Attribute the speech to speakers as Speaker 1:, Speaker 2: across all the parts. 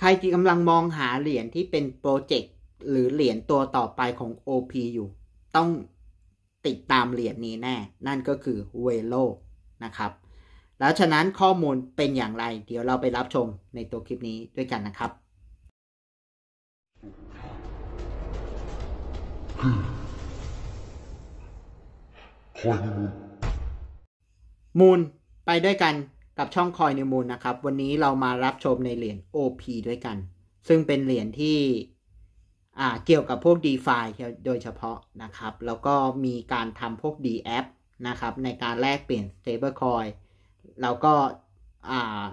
Speaker 1: ใครที่กำลังมองหาเหรียญที่เป็นโปรเจกต์หรือเหรียญตัวต่อไปของ OP อยู่ ต้องติดตามเหรียญนี้แน่ นั่นก็คือเวโลนะครับ แล้วฉะนั้นข้อมูลเป็นอย่างไร เดี๋ยวเราไปรับชมในตัวคลิปนี้ด้วยกันนะครับคอมูลไปด้วยกันกับช่องคอยนิวมูลนะครับ วันนี้เรามารับชมในเหรียญ OP ด้วยกัน ซึ่งเป็นเหรียญที่เกี่ยวกับพวก d e f าโดยเฉพาะนะครับ แล้วก็มีการทำพวก d a p นะครับ ในการแลกเปลี่ยน Stablecoin แล้วก็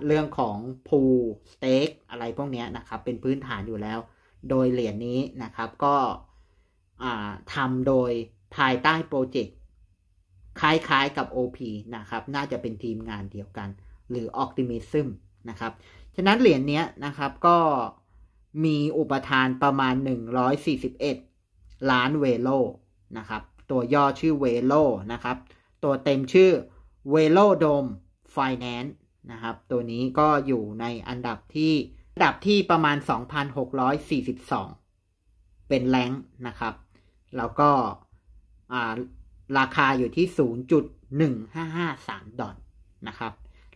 Speaker 1: เรื่องของ Pool Stake อะไรพวกนี้นะครับ เป็นพื้นฐานอยู่แล้ว โดยเหรียญนี้นะครับก็ทำโดยภายใต้โปรเจกต์คล้ายๆ กับ OP นะครับ น่าจะเป็นทีมงานเดียวกันหรือออ o ติมิซึมนะครับ ฉะนั้นเหรียญนนี้นะครับก็มีอุปทานประมาณ 141 ล้านเวโลนะครับ ตัวย่อชื่อเวโลนะครับ ตัวเต็มชื่อเวโลโดมไฟแนนซ์นะครับ ตัวนี้ก็อยู่ในอันดับที่อันดับที่ประมาณ 2,642 เป็นแรงนะครับ แล้วก็ราคาอยู่ที่ 0.1553ดอลนะครับ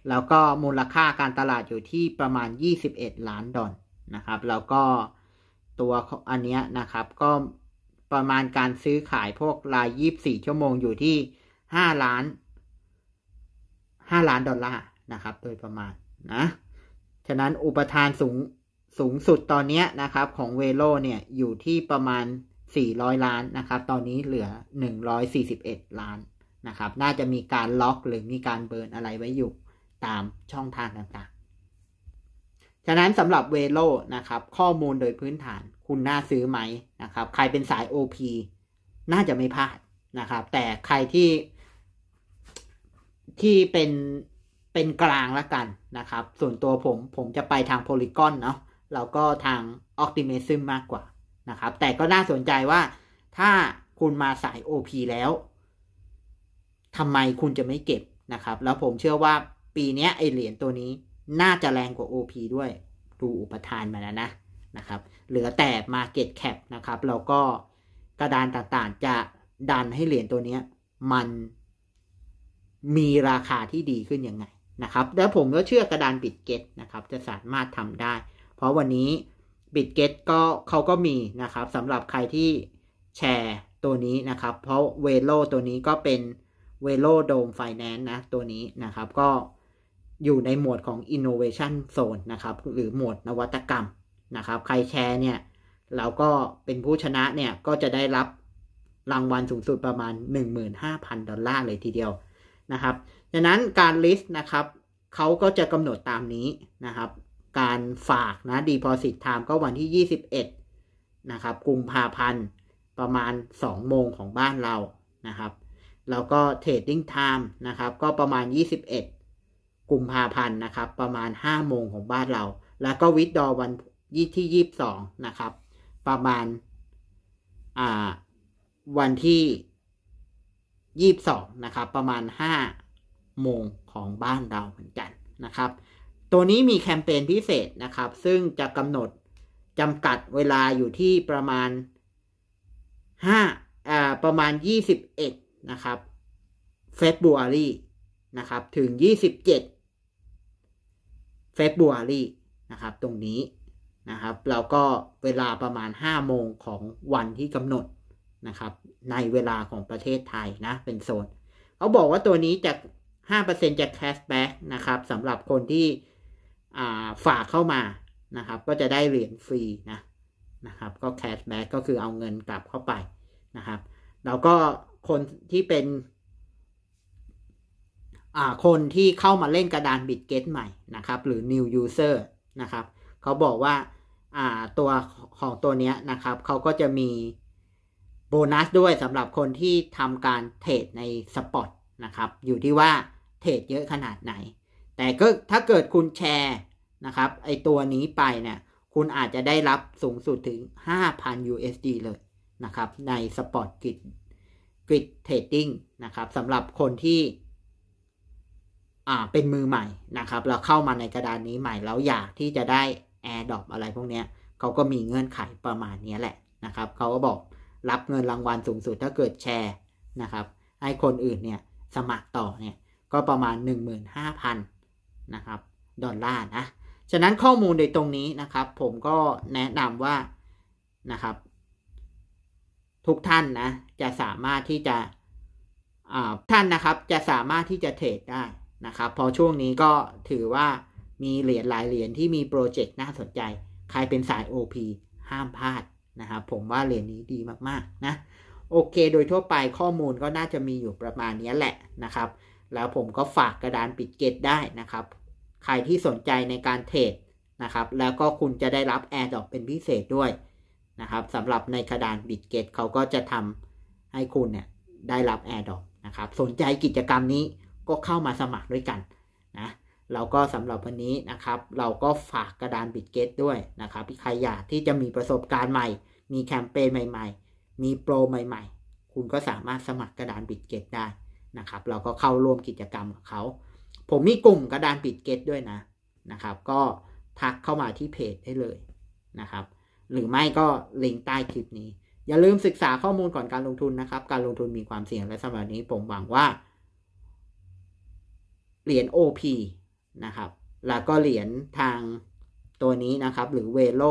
Speaker 1: แล้วก็มูลค่าการตลาดอยู่ที่ประมาณ 21 ล้านดอลนะครับ แล้วก็ตัวอันนี้นะครับ ก็ประมาณการซื้อขายพวกราย24ชั่วโมงอยู่ที่ 5 ล้าน5ล้านดอลลาร์นะครับ โดยประมาณนะ ฉะนั้นอุปทานสูงสูงสุดตอนนี้นะครับของเวโลเนี่ยอยู่ที่ประมาณ400ล้านนะครับ ตอนนี้เหลือ141ล้านนะครับ น่าจะมีการล็อกหรือมีการเบิร์นอะไรไว้อยู่ตามช่องทางต่างๆ ฉะนั้นสำหรับเวโลนะครับ ข้อมูลโดยพื้นฐานคุณน่าซื้อไหมนะครับ ใครเป็นสาย OP น่าจะไม่พลาดนะครับ แต่ใครที่ที่เป็นเป็นกลางละกันนะครับ ส่วนตัว ผม ผมจะไปทางโพลิกอนเนาะแล้ว ก็ทางออ t ติเมซึมมากกว่านะครับ แต่ก็น่าสนใจว่าถ้าคุณมาสาย OP แล้วทำไมคุณจะไม่เก็บนะครับ แล้วผมเชื่อว่าปีนี้ไอเหรียญตัวนี้น่าจะแรงกว่า OP ด้วยดูอุปทานมาแล้วนะนะครับ เหลือแต่ Market Cap นะครับแล้วก็กระดานต่างๆ จะดันให้เหรียญตัวนี้ มันมีราคาที่ดีขึ้นยังไงนะครับแล้วผมก็เชื่อกระดานบิตเกตนะครับจะสามารถทำได้ เพราะวันนี้ บิตเกตก็เขาก็มีนะครับสำหรับใครที่แชร์ตัวนี้นะครับเพราะเวโลตัวนี้ก็เป็นเวโลโดมไฟแนนซ์นะตัวนี้นะครับก็อยู่ในหมวดของ innovation zone นะครับ หรือหมวดนวัตกรรมนะครับ ใครแชร์เนี่ย เราก็เป็นผู้ชนะเนี่ย ก็จะได้รับรางวัลสูงสุดประมาณ 15,000 ดอลลาร์เลยทีเดียว นะครับดังนั้นการลิสต์นะครับ เขาก็จะกำหนดตามนี้นะครับ การฝาก นะ deposit time ก็วันที่ 21 นะครับกุมภาพันธ์ประมาณ 2 โมงของบ้านเรานะครับ แล้วก็ trading time นะครับก็ประมาณ 21กุมภาพันธ์นะครับประมาณ5โมงของบ้านเรา แล้วก็วิดดอวันี่ที่ 22สองนะครับ ประมาณอ่าวันที่ยี่สองนะครับประมาณ5โมงของบ้านเราเหมือนกันนะครับ ตัวนี้มีแคมเปญพิเศษนะครับ ซึ่งจะกำหนดจำกัดเวลาอยู่ที่ประมาณ5อ่าประมาณ 21นะครับเฟบรูอารีนะครับ ถึง27 February นะครับตรงนี้นะครับแล้วก็เวลาประมาณ 5 โมงของวันที่กำหนดนะครับ ในเวลาของประเทศไทย นะ เป็น โซนเขาบอกว่าตัวนี้จะ5%จากแคสแบ็กนะครับสำหรับคนที่ฝาก เข้ามานะครับ ก็จะได้เหรียญฟรีนะนะครับ ก็แคสแบ็กก็คือเอาเงินกลับเข้าไปนะครับ แล้วก็คนที่เป็นคนที่เข้ามาเล่นกระดาน Bitget ใหม่นะครับ หรือ new user นะครับ เขาบอกว่าตัวของตัวนี้นะครับเขาก็จะมีโบนัสด้วยสำหรับคนที่ทำการเทรดในสปอตนะครับ อยู่ที่ว่าเทรดเยอะขนาดไหน แต่ก็ถ้าเกิดคุณแชร์นะครับ ไอตัวนี้ไปเนี่ย คุณอาจจะได้รับสูงสุดถึง 5,000 USD เลยนะครับในสปอตกริดกริดเทรดดิ้งนะครับสำหรับคนที่เป็นมือใหม่นะครับ เราเข้ามาในกระดานนี้ใหม่แล้วอยากที่จะได้แอร์ดอปอะไรพวกนี้เขาก็มีเงื่อนไขประมาณนี้แหละนะครับเขาก็บอกรับเงินรางวัลสูงสุดถ้าเกิดแชร์นะครับ ให้คนอื่นเนี่ยสมัครต่อเนี่ยก็ประมาณ15,000นะครับดอลลาร์นะฉะนั้นข้อมูลโดยตรงนี้นะครับ ผมก็แนะนำว่านะครับ ทุกท่านนะ จะสามารถที่จะท่านนะครับ จะสามารถที่จะเทรดได้นะครับพอช่วงนี้ก็ถือว่ามีเหรียญหลายเหรียญที่มีโปรเจกต์น่าสนใจ ใครเป็นสาย OP ห้ามพลาดนะครับผมว่าเหรียญนี้ดีมากๆนะโอเคโดยทั่วไปข้อมูลก็น่าจะมีอยู่ประมาณนี้แหละนะครับ แล้วผมก็ฝากกระดานปิดเกตได้นะครับ ใครที่สนใจในการเทรดนะครับแล้วก็คุณจะได้รับแอร์ดอกเป็นพิเศษด้วยนะครับสำหรับในกระดานบิตเกตเขาก็จะทำให้คุณเนี่ยได้รับแอร์ดอกนะครับสนใจกิจกรรมนี้ก็เข้ามาสมัครด้วยกัน นะ เราก็สำหรับวันนี้นะครับ เราก็ฝากกระดานบิตเกต ด้วยนะครับใครอยากที่จะมีประสบการณ์ใหม่ มีแคมเปญใหม่ๆ มีโปรใหม่ ๆ คุณก็สามารถสมัครกระดานบิตเกตได้นะครับ เราก็เข้าร่วมกิจกรรมกับเขา ผมมีกลุ่มกระดานบิตเกต ด้วยนะนะครับ ก็ทักเข้ามาที่เพจได้เลยนะครับ หรือไม่ก็ลิงก์ใต้คลิปนี้ อย่าลืมศึกษาข้อมูลก่อนการลงทุนนะครับ การลงทุนมีความเสี่ยงและสำหรับนี้ผมหวังว่าเหรียญ OP นะครับ แล้วก็เหรียญทางตัวนี้นะครับ หรือเวโล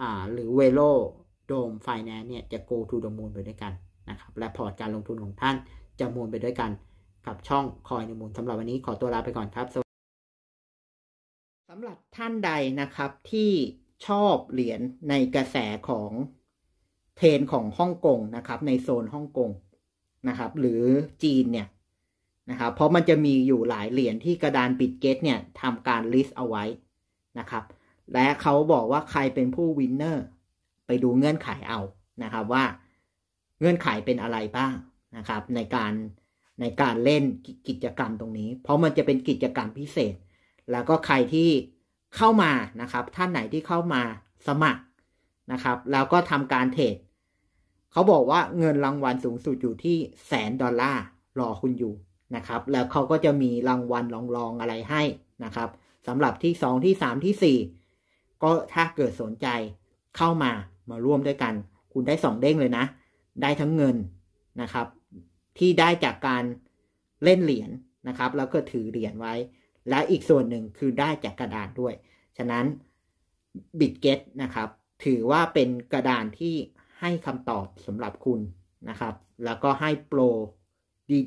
Speaker 1: อ่า หรือเวโลโดมไฟแนนซ์เนี่ยจะ go to the moon ไปด้วยกันนะครับ และพอร์ตการลงทุนของท่านจะมูลไปด้วยกัน กับช่องคอยในมูลสำหรับวันนี้ขอตัวลาไปก่อนครับสำหรับท่านใดนะครับที่ชอบเหรียญในกระแสของเทรนของฮ่องกงนะครับ ในโซนฮ่องกงนะครับ หรือจีนเนี่ยนะครับ เพราะมันจะมีอยู่หลายเหรียญที่กระดานปิดเกตเนี่ยทำการลิสต์เอาไว้นะครับ และเขาบอกว่าใครเป็นผู้วินเนอร์ไปดูเงื่อนไขเอานะครับว่าเงื่อนไขเป็นอะไรบ้างนะครับ ในการในการเล่นกิจกรรมตรงนี้ เพราะมันจะเป็นกิจกรรมพิเศษ แล้วก็ใครที่เข้ามานะครับ ท่านไหนที่เข้ามาสมัครนะครับ แล้วก็ทำการเทรดเขาบอกว่าเงินรางวัลสูงสุดอยู่ที่แสนดอลลาร์รอคุณอยู่นะครับแล้วเขาก็จะมีรางวัลรองๆอะไรให้นะครับสำหรับที่สองที่สามที่สี่ก็ถ้าเกิดสนใจเข้ามามาร่วมด้วยกัน คุณได้สองเด้งเลยนะได้ทั้งเงินนะครับ ที่ได้จากการเล่นเหรียญนนะครับแล้วก็ถือเหรียญไว้ และอีกส่วนหนึ่งคือได้จากกระดานด้วย ฉะนั้นบิ t เกตนะครับถือว่าเป็นกระดานที่ให้คำตอบสำหรับคุณนะครับ แล้วก็ให้โปร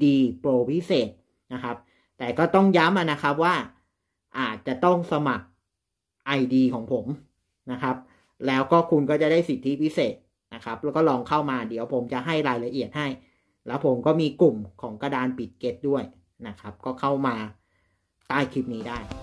Speaker 1: ดีๆโปร พิเศษนะครับ แต่ก็ต้องย้ำนะครับว่าอาจจะต้องสมัคร ID ของผมนะครับ แล้วก็คุณก็จะได้สิทธิพิเศษนะครับ แล้วก็ลองเข้ามาเดี๋ยวผมจะให้รายละเอียดให้ แล้วผมก็มีกลุ่มของกระดานปิดเกตด้วยนะครับ ก็เข้ามาใต้คลิปนี้ได้